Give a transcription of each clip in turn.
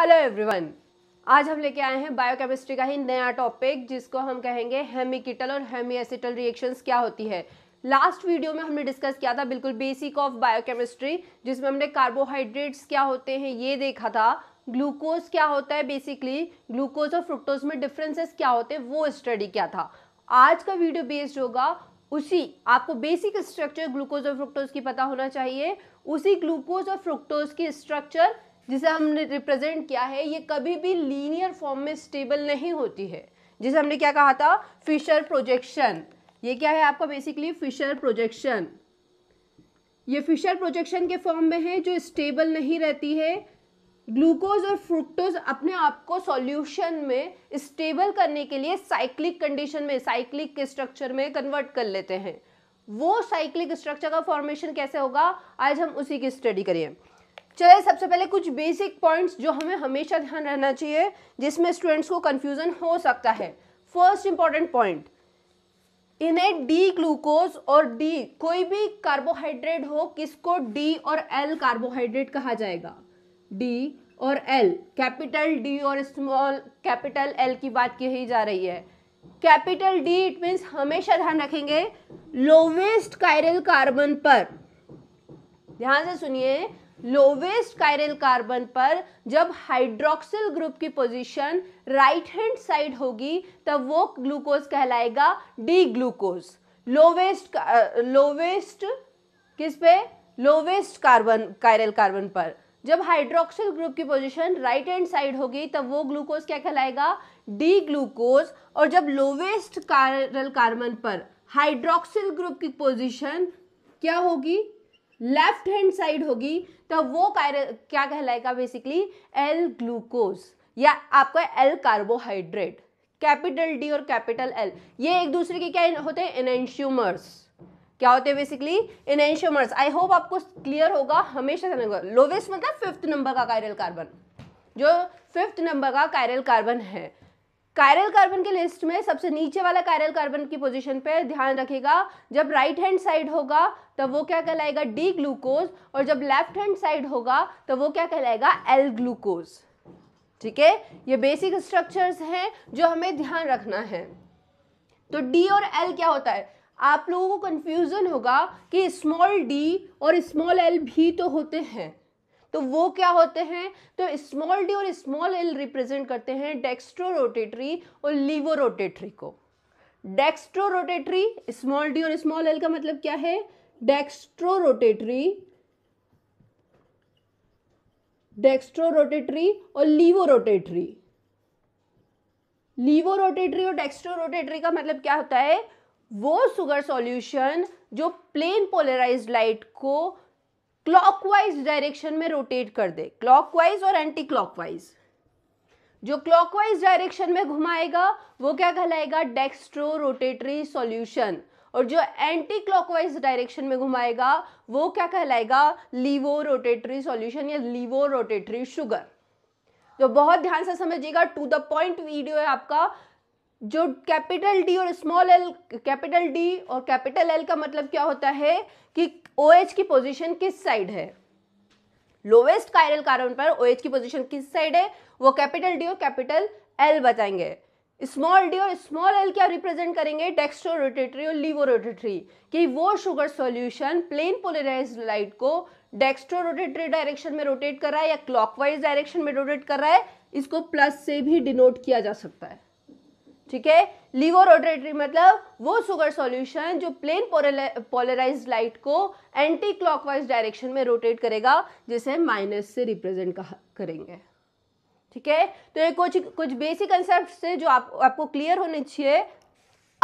hello everyone आज हम लेके आए हैं बायोकेमिस्ट्री का ही नया टॉपिक जिसको हम कहेंगे हेमिकिटल और हेमीएसिटल रिएक्शंस क्या होती है लास्ट वीडियो में हमने डिस्कस किया था बिल्कुल बेसिक ऑफ बायोकेमिस्ट्री जिसमें हमने कार्बोहाइड्रेट्स क्या होते हैं ये देखा था ग्लूकोज क्या होता है बेसिकली ग्लूकोज और फ्रुक्टोज में डिफरेंसेस क्या होते हैं वो स्टडी किया था आज का वीडियो बेस्ड होगा उसी आपको बेसिक स्ट्रक्चर ग्लूकोज और फ्रुक्टोज की पता होना चाहिए उसी ग्लूकोज और फ्रुक्टोज की स्ट्रक्चर जिसे हमने रिप्रेजेंट किया है ये कभी भी लीनियर फॉर्म में स्टेबल नहीं होती है जिसे हमने क्या कहा था फिशर प्रोजेक्शन ये क्या है आपका बेसिकली फिशर प्रोजेक्शन ये फिशर प्रोजेक्शन के फॉर्म में है जो स्टेबल नहीं रहती है ग्लूकोज और फ्रुक्टोज अपने आप को सॉल्यूशन में स्टेबल करने के लिए साइक्लिक कंडीशन में साइक्लिक के स्ट्रक्चर में कन्वर्ट कर लेते हैं वो साइक्लिक स्ट्रक्चर का फॉर्मेशन कैसे होगा आज हम उसी की स्टडी करें चलिए सबसे पहले कुछ बेसिक पॉइंट्स जो हमें हमेशा ध्यान रहना चाहिए जिसमें स्टूडेंट्स को कंफ्यूजन हो सकता है फर्स्ट इंपॉर्टेंट पॉइंट इन्हें डी ग्लूकोज और डी कोई भी कार्बोहाइड्रेट हो किसको डी और एल कार्बोहाइड्रेट कहा जाएगा डी और एल कैपिटल डी और स्मॉल कैपिटल एल की बात कही जा रही है कैपिटल डी इट मीन्स हमेशा ध्यान रखेंगे लोवेस्ट कायरल कार्बन पर ध्यान से सुनिए लोवेस्ट काइरल कार्बन पर जब हाइड्रोक्सिल ग्रुप की पोजीशन राइट हैंड साइड होगी तब वो ग्लूकोज कहलाएगा डी ग्लूकोज लोवेस्ट लोवेस्ट किस पे लोवेस्ट कार्बन कायरल कार्बन पर जब हाइड्रोक्सिल ग्रुप की पोजीशन राइट हैंड साइड होगी तब वो ग्लूकोज क्या कहलाएगा डी ग्लूकोज और जब लोवेस्ट कायरल कार्बन पर हाइड्रोक्सिल ग्रुप की पोजीशन क्या होगी लेफ्ट हैंड साइड होगी तो वो क्या कहलाएगा बेसिकली एल ग्लूकोज या आपका एल कार्बोहाइड्रेट कैपिटल डी और कैपिटल एल ये एक दूसरे के क्या होते हैं एनेंश्यूमर्स क्या होते हैं बेसिकली इनेंशियोमर्स आई होप आपको क्लियर होगा हमेशा लोवेस्ट मतलब फिफ्थ नंबर का कायरल कार्बन जो फिफ्थ नंबर का कायरल कार्बन है कायरल कार्बन के लिस्ट में सबसे नीचे वाला कायरल कार्बन की पोजीशन पे ध्यान रखेगा जब राइट हैंड साइड होगा तब वो क्या कहलाएगा डी ग्लूकोज और जब लेफ्ट हैंड साइड होगा तो वो क्या कहलाएगा एल ग्लूकोज ठीक है ये बेसिक स्ट्रक्चर्स हैं जो हमें ध्यान रखना है तो डी और एल क्या होता है आप लोगों को कन्फ्यूज़न होगा कि स्मॉल डी और स्मॉल एल भी तो होते हैं तो वो क्या होते हैं तो स्मॉल डी और स्मॉल एल रिप्रेजेंट करते हैं डेक्स्ट्रो रोटेटरी और लीवो रोटेटरी को डेक्स्ट्रो रोटेटरी स्मॉल डी और स्मॉल एल का मतलब क्या है डेक्स्ट्रो रोटेटरी डेक्स्ट्रो रोटेटरी और लीवो रोटेटरी लीवो रोटेटरी और डेक्स्ट्रो रोटेटरी का मतलब क्या होता है वो सुगर सॉल्यूशन जो प्लेन पोलराइज्ड लाइट को क्लॉकवाइज डायरेक्शन में रोटेट कर दे क्लॉकवाइज और एंटी क्लॉकवाइज जो क्लॉकवाइज डायरेक्शन में घुमाएगा वो क्या कहलाएगा डेक्स्ट्रो रोटेटरी सॉल्यूशन और जो एंटी क्लॉकवाइज डायरेक्शन में घुमाएगा वो क्या कहलाएगा लीवो रोटेटरी सॉल्यूशन या लीवो रोटेटरी शुगर तो बहुत ध्यान से समझिएगा टू द पॉइंट वीडियो है आपका जो कैपिटल डी और स्मॉल एल कैपिटल डी और कैपिटल एल का मतलब क्या होता है कि ओ OH की पोजीशन किस साइड है लोवेस्ट कायरल कार्बन पर ओ OH की पोजीशन किस साइड है वो कैपिटल डी और कैपिटल एल बताएंगे स्मॉल डी और स्मॉल एल क्या रिप्रेजेंट करेंगे डेक्स्ट्रो रोटेटरी और लीवो रोटेटरी कि वो sugar solution plane polarize light को डेक्स्ट्रो रोटेटरी डायरेक्शन में रोटेट कर रहा है या क्लॉकवाइज डायरेक्शन में रोटेट कर रहा है इसको प्लस से भी डिनोट किया जा सकता है ठीक है लीवो रोटेटरी मतलब वो सुगर सॉल्यूशन जो प्लेन पोलराइज लाइट को एंटी क्लॉकवाइज डायरेक्शन में रोटेट करेगा जिसे माइनस से रिप्रेजेंट करेंगे ठीक है तो ये कुछ कुछ बेसिक कंसेप्ट से जो आप आपको क्लियर होने चाहिए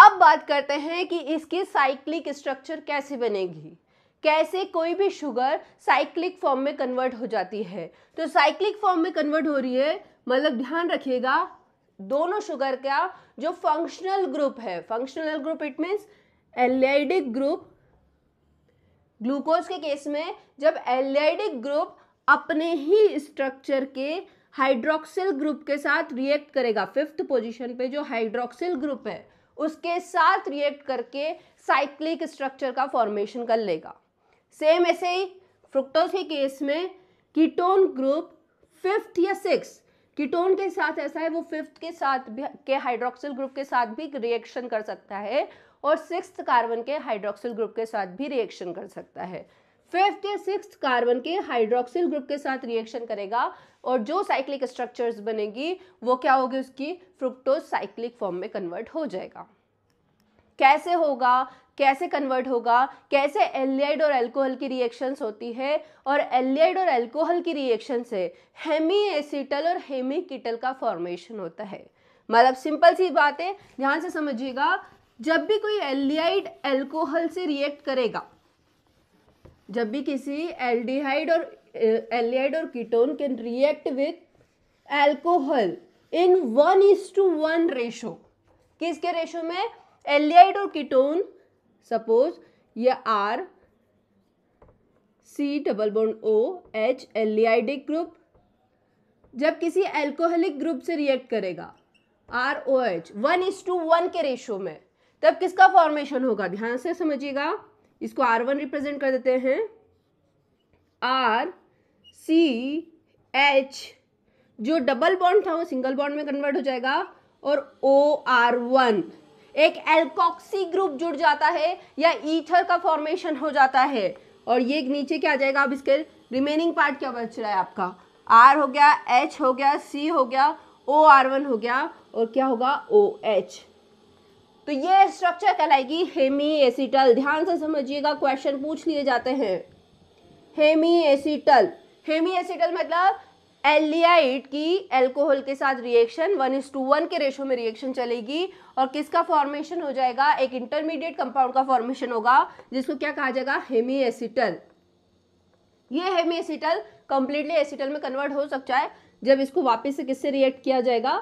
अब बात करते हैं कि इसकी साइक्लिक स्ट्रक्चर कैसे बनेगी कैसे कोई भी शुगर साइक्लिक फॉर्म में कन्वर्ट हो जाती है तो साइक्लिक फॉर्म में कन्वर्ट हो रही है मतलब ध्यान रखिएगा दोनों शुगर का जो फंक्शनल ग्रुप है functional group it means aldehydic group glucose के केस में जब एलियाडिक ग्रुप अपने ही स्ट्रक्चर के हाइड्रोक्सिल ग्रुप के साथ रिएक्ट करेगा फिफ्थ पोजीशन पे जो हाइड्रोक्सिल ग्रुप है उसके साथ रिएक्ट करके साइक्लिक स्ट्रक्चर का फॉर्मेशन कर लेगा सेम ऐसे ही फ्रुक्टोज के केस में कीटोन ग्रुप फिफ्थ या सिक्स कीटोन के साथ ऐसा है वो फिफ्थ के साथ भी के हाइड्रोक्सिल ग्रुप के साथ भी रिएक्शन कर सकता है और सिक्स कार्बन के हाइड्रोक्सिल ग्रुप के साथ भी रिएक्शन कर सकता है फिफ्थ या सिक्स कार्बन के हाइड्रोक्सिल ग्रुप के साथ रिएक्शन करेगा और जो साइक्लिक स्ट्रक्चर्स बनेगी वो क्या होगी उसकी फ्रुक्टोज साइक्लिक फॉर्म में कन्वर्ट हो जाएगा कैसे होगा कैसे कन्वर्ट होगा कैसे एलियाइड और एल्कोहल की रिएक्शंस होती है और एलियाइड और एल्कोहल की रिएक्शन से हेमी एसिटल और हेमी किटल का फॉर्मेशन होता है मतलब सिंपल सी बात है ध्यान से समझिएगा जब भी कोई एलियाइड एल्कोहल से रिएक्ट करेगा जब भी किसी एल्डिहाइड और एलियाइड और ketone can react with alcohol in one is to one ratio किसके रेशो में एलियाइड और कीटोन सपोज ये R C double bond O H aldehydic group जब किसी एल्कोहलिक ग्रुप से रिएक्ट करेगा R O H one is to one के ratio में तब किसका फॉर्मेशन होगा ध्यान से समझिएगा इसको आर वन रिप्रेजेंट कर देते हैं आर सी एच जो डबल बॉन्ड था वो सिंगल बॉन्ड में कन्वर्ट हो जाएगा और ओ आर वन एक एल्कॉक्सी ग्रुप जुड़ जाता है या ईथर का फॉर्मेशन हो जाता है और ये नीचे क्या आ जाएगा अब इसके रिमेनिंग पार्ट क्या बच रहा है आपका आर हो गया एच हो गया सी हो गया ओ आर वन हो गया और क्या होगा ओ एच तो ये स्ट्रक्चर कहलाएगी हेमी एसिटल ध्यान से समझिएगा क्वेश्चन पूछ लिए जाते हैं हेमी एसिटल हेमी एसिटल मतलब एलियाइट की एल्कोहल के साथ reaction one is to one के रेशो में रिएक्शन चलेगी और किसका फॉर्मेशन हो जाएगा एक इंटरमीडिएट कंपाउंड का फॉर्मेशन होगा जिसको क्या कहा जाएगा हेमी एसिटल ये हेमी एसिटल कंप्लीटली एसिटल में कन्वर्ट हो सकता है जब इसको वापस से किससे रिएक्ट किया जाएगा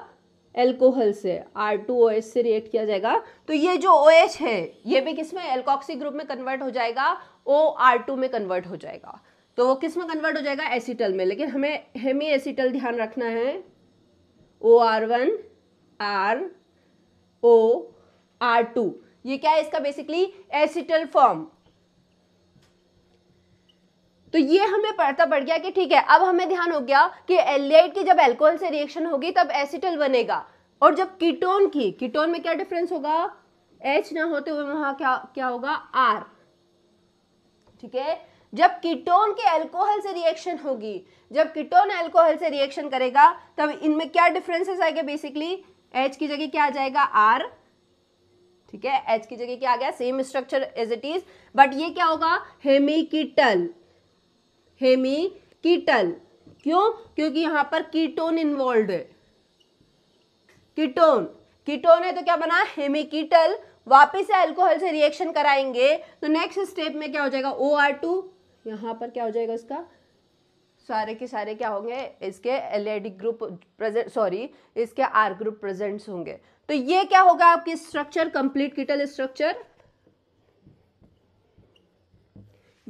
एल्कोहल से आर टू ओ एच से रिएक्ट किया जाएगा तो ये जो ओ OH है ये भी किस में एल्कॉक्सी ग्रुप में कन्वर्ट हो जाएगा ओ आर टू में कन्वर्ट हो जाएगा तो वो किस में कन्वर्ट हो जाएगा एसिटल में लेकिन हमें हेमी एसिटल ध्यान रखना है O R one R O R two ये क्या है इसका बेसिकली एसिटल फॉर्म तो ये हमें पता पड़ गया कि ठीक है अब हमें ध्यान हो गया कि एलियाइट की जब एल्कोहल से रिएक्शन होगी तब एसिटल बनेगा और जब कीटोन की कीटोन में क्या डिफरेंस होगा एच ना होते हुए वहां क्या क्या होगा आर ठीक है जब कीटोन के अल्कोहल से रिएक्शन होगी जब कीटोन अल्कोहल से रिएक्शन करेगा तब इनमें क्या डिफरेंसेस आएंगे बेसिकली एच की जगह क्या आ जाएगा आर ठीक है एच की जगह क्या आ गया same structure as it is but ये क्या होगा हेमिकीटल हेमिकीटल क्यों क्योंकि यहां पर कीटोन इन्वॉल्व है कीटोन कीटोन है तो क्या बना हेमिकीटल वापिस एल्कोहल से रिएक्शन कराएंगे तो नेक्स्ट स्टेप में क्या हो जाएगा ओ आर टू यहाँ पर क्या हो जाएगा इसका सारे के सारे क्या होंगे इसके एल ग्रुप प्रेजेंट सॉरी इसके आर ग्रुप प्रेजेंट्स होंगे तो ये क्या होगा आपकी स्ट्रक्चर कंप्लीट किटल स्ट्रक्चर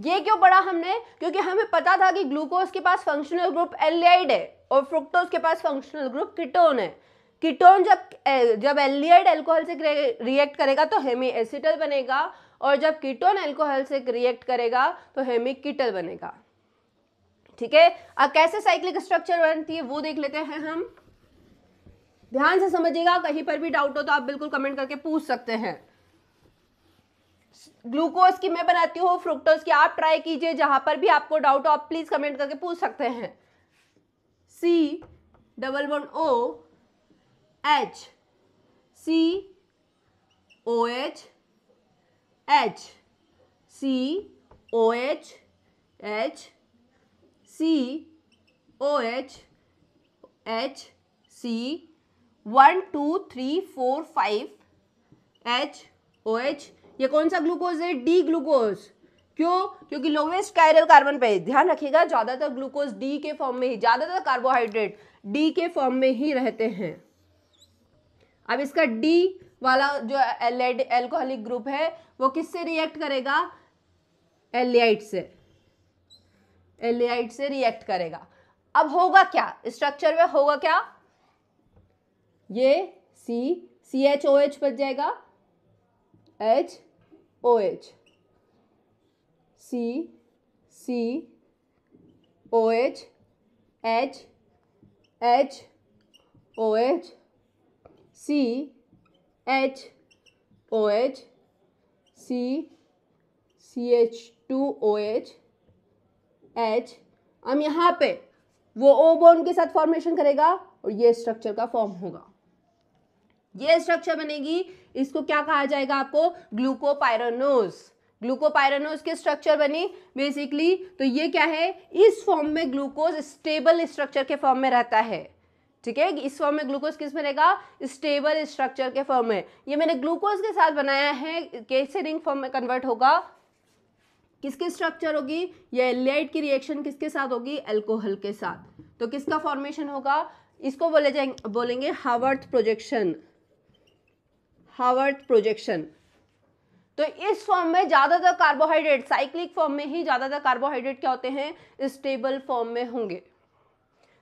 ये क्यों पढ़ा हमने क्योंकि हमें पता था कि ग्लूकोज के पास फंक्शनल ग्रुप एलियाइड है और फ्रुक्टोज के पास फंक्शनल ग्रुप किटोन है किटोन जब जब एलियाइड एल्कोहल से रिएक्ट करेगा तो हेमी एसिटल बनेगा और जब कीटोन एल्कोहल से रिएक्ट करेगा तो हेमिक कीटल बनेगा ठीक है अब कैसे साइक्लिक स्ट्रक्चर बनती है वो देख लेते हैं हम ध्यान से समझिएगा कहीं पर भी डाउट हो तो आप बिल्कुल कमेंट करके पूछ सकते हैं ग्लूकोज की मैं बनाती हूँ फ्रुक्टोज की आप ट्राई कीजिए जहां पर भी आपको डाउट हो आप प्लीज़ कमेंट करके पूछ सकते हैं C double one O H C O H H C O H H C O H H C one two three four five H O H ये कौन सा ग्लूकोज है डी ग्लूकोज क्यों क्योंकि लोवेस्ट कायरल कार्बन पे ध्यान रखिएगा ज़्यादातर ग्लूकोज डी के फॉर्म में ही ज़्यादातर कार्बोहाइड्रेट डी के फॉर्म में ही रहते हैं अब इसका डी वाला जो एल्कोहलिक ग्रुप है वो किससे रिएक्ट करेगा एलियाइट से एलियाइट से रिएक्ट करेगा अब होगा क्या स्ट्रक्चर में होगा क्या ये सी सी एच ओ एच बच जाएगा H O H C C O H H H O H C H O H C C H two O H H हम यहाँ पे वो ओ बोन के साथ फॉर्मेशन करेगा और ये स्ट्रक्चर का फॉर्म होगा ये स्ट्रक्चर बनेगी इसको क्या कहा जाएगा आपको ग्लूकोपायरनोज ग्लूकोपायरनोज के स्ट्रक्चर बने बेसिकली तो ये क्या है इस फॉर्म में ग्लूकोज स्टेबल स्ट्रक्चर के फॉर्म में रहता है ठीक है इस फॉर्म में ग्लूकोज किस में रहेगा स्टेबल स्ट्रक्चर के फॉर्म में ये मैंने ग्लूकोज के साथ बनाया है कैसे रिंग फॉर्म में कन्वर्ट होगा किसकी स्ट्रक्चर होगी ये एलियाइट की रिएक्शन किसके साथ होगी एल्कोहल के साथ तो किसका फॉर्मेशन होगा इसको बोले जाएंगे बोलेंगे हावर्थ प्रोजेक्शन हावर्थ प्रोजेक्शन तो इस फॉर्म में ज़्यादातर कार्बोहाइड्रेट साइक्लिक फॉर्म में ही ज़्यादातर कार्बोहाइड्रेट क्या होते हैं स्टेबल फॉर्म में होंगे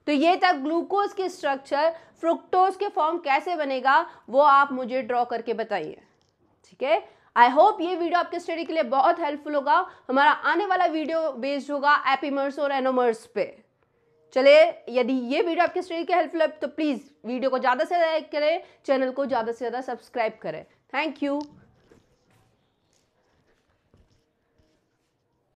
तो ये था ग्लूकोज के स्ट्रक्चर फ्रुक्टोज के फॉर्म कैसे बनेगा वो आप मुझे ड्रॉ करके बताइए ठीक है आई होप ये वीडियो आपके स्टडी के लिए बहुत हेल्पफुल होगा हमारा आने वाला वीडियो बेस्ड होगा एपीमर्स और एनोमर्स पे चले यदि ये वीडियो आपके स्टडी के हेल्पफुल है तो प्लीज़ वीडियो को ज़्यादा से ज़्यादा लाइक करें चैनल को ज़्यादा से ज़्यादा सब्सक्राइब करें थैंक यू